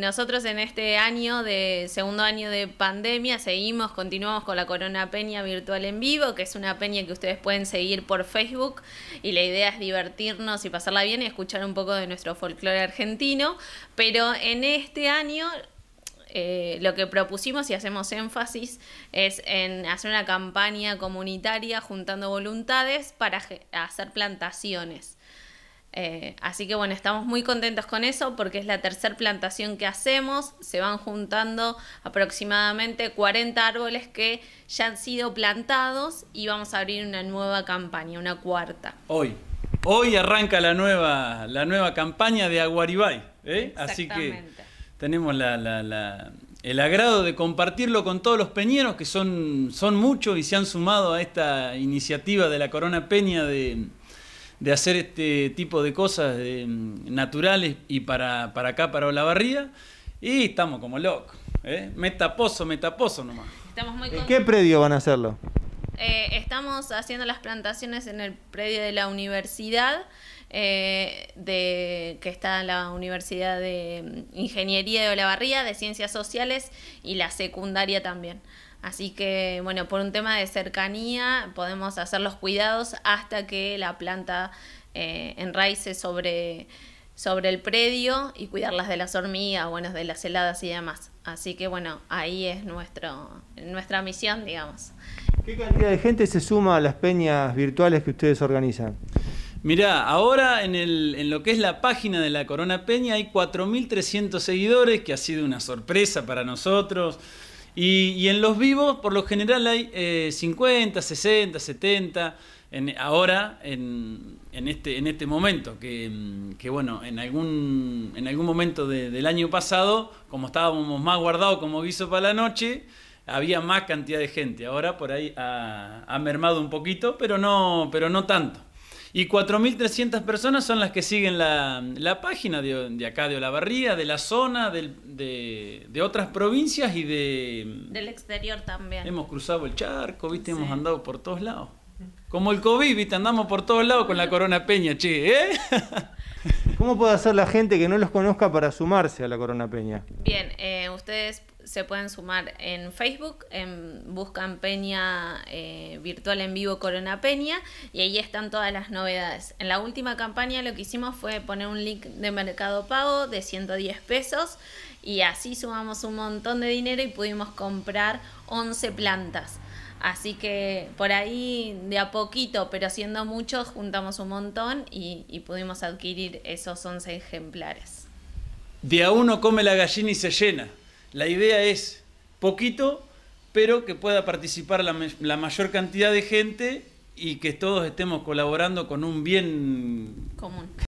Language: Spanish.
Nosotros en este año de segundo año de pandemia seguimos, continuamos con la Corona Peña Virtual en Vivo, que es una peña que ustedes pueden seguir por Facebook y la idea es divertirnos y pasarla bien y escuchar un poco de nuestro folclore argentino, pero en este año eh, lo que propusimos y hacemos énfasis es en hacer una campaña comunitaria juntando voluntades para hacer plantaciones. Eh, así que bueno, estamos muy contentos con eso porque es la tercera plantación que hacemos. Se van juntando aproximadamente 40 árboles que ya han sido plantados y vamos a abrir una nueva campaña, una cuarta. Hoy. Hoy arranca la nueva, la nueva campaña de Aguaribay. ¿eh? Así que tenemos el agrado de compartirlo con todos los peñeros que son, son muchos y se han sumado a esta iniciativa de la Corona Peña de de hacer este tipo de cosas mm, naturales y para, para acá, para Olavarría, y estamos como locos. ¿eh? Metapozo, metapozo nomás. ¿En qué predio van a hacerlo? Eh, estamos haciendo las plantaciones en el predio de la universidad, eh, de, que está la Universidad de mm, Ingeniería de Olavarría, de Ciencias Sociales y la secundaria también. Así que, bueno, por un tema de cercanía podemos hacer los cuidados hasta que la planta eh, enraice sobre, sobre el predio y cuidarlas de las hormigas, bueno, de las heladas y demás. Así que, bueno, ahí es nuestro, nuestra misión, digamos. ¿Qué cantidad de gente se suma a las peñas virtuales que ustedes organizan? Mirá, ahora en, el, en, lo que es la página de la Corona Peña hay 4.300 seguidores, que ha sido una sorpresa para nosotros. Y, en los vivos, por lo general, hay eh, 50, 60, 70. ahora, en, este, en este momento, mm, que, bueno, en algún, en algún momento del año pasado, como estábamos más guardados como guiso para la noche, había más cantidad de gente. Ahora por ahí ha, ha mermado un poquito, pero no, pero no tanto. Y 4.300 personas son las que siguen la, página de, acá de Olavarría, de la zona, de, otras provincias y de... Del exterior también. Hemos cruzado el charco, viste, hemos andado por todos lados. Como el COVID, viste, andamos por todos lados con la corona peña, che, ¿eh? ¿Cómo puede hacer la gente que no los conozca para sumarse a la Corona Peña? Bien, eh, ustedes se pueden sumar en Facebook, en, em, buscan Peña eh, Virtual en Vivo Corona Peña y ahí están todas las novedades. En la última campaña lo que hicimos fue poner un link de mercado pago de 110 pesos y así sumamos un montón de dinero y pudimos comprar 11 plantas. Así que por ahí de a poquito, pero siendo muchos, juntamos un montón y, pudimos adquirir esos 11 ejemplares. De a uno come la gallina y se llena. La idea es poquito, pero que pueda participar la mayor cantidad de gente y que todos estemos colaborando con un bien común.